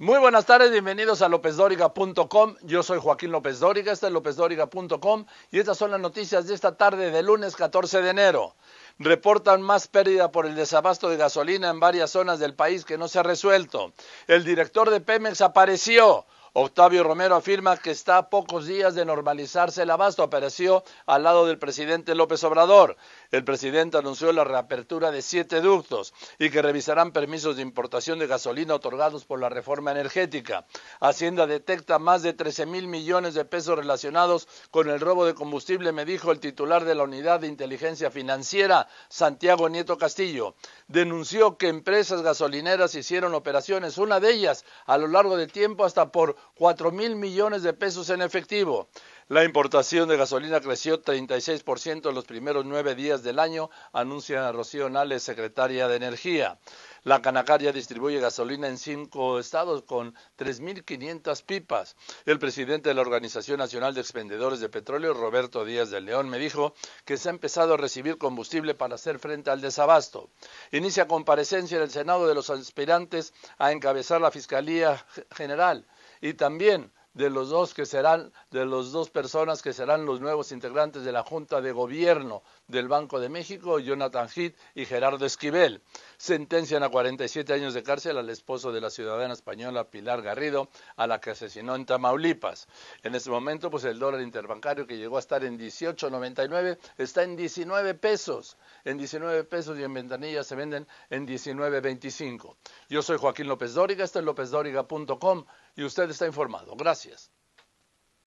Muy buenas tardes, bienvenidos a lópezdóriga.com. Yo soy Joaquín López Dóriga, este es lópezdóriga.com y estas son las noticias de esta tarde de lunes 14 de enero. Reportan más pérdida por el desabasto de gasolina en varias zonas del país que no se ha resuelto. El director de Pemex apareció. Octavio Romero afirma que está a pocos días de normalizarse el abasto. Apareció al lado del presidente López Obrador. El presidente anunció la reapertura de siete ductos y que revisarán permisos de importación de gasolina otorgados por la reforma energética. Hacienda detecta más de 13 mil millones de pesos relacionados con el robo de combustible, me dijo el titular de la Unidad de Inteligencia Financiera, Santiago Nieto Castillo denunció que empresas gasolineras hicieron operaciones, una de ellas a lo largo del tiempo hasta por 4 mil millones de pesos en efectivo. La importación de gasolina creció 36% en los primeros nueve días del año, anuncia Rocío Nales, secretaria de Energía. La Canacaria distribuye gasolina en cinco estados con 3.500 pipas. El presidente de la Organización Nacional de Expendedores de Petróleo, Roberto Díaz del León, me dijo que se ha empezado a recibir combustible para hacer frente al desabasto. Inicia comparecencia en el Senado de los aspirantes a encabezar la Fiscalía General y también de los dos que serán, de las dos personas que serán los nuevos integrantes de la Junta de Gobierno del Banco de México, Jonathan Heath y Gerardo Esquivel. Sentencian a 47 años de cárcel al esposo de la ciudadana española Pilar Garrido, a la que asesinó en Tamaulipas. En este momento, pues el dólar interbancario que llegó a estar en 18.99 está en 19 pesos. En 19 pesos y en ventanilla se venden en 19.25. Yo soy Joaquín López Dóriga, esto es lópezdóriga.com y usted está informado. Gracias.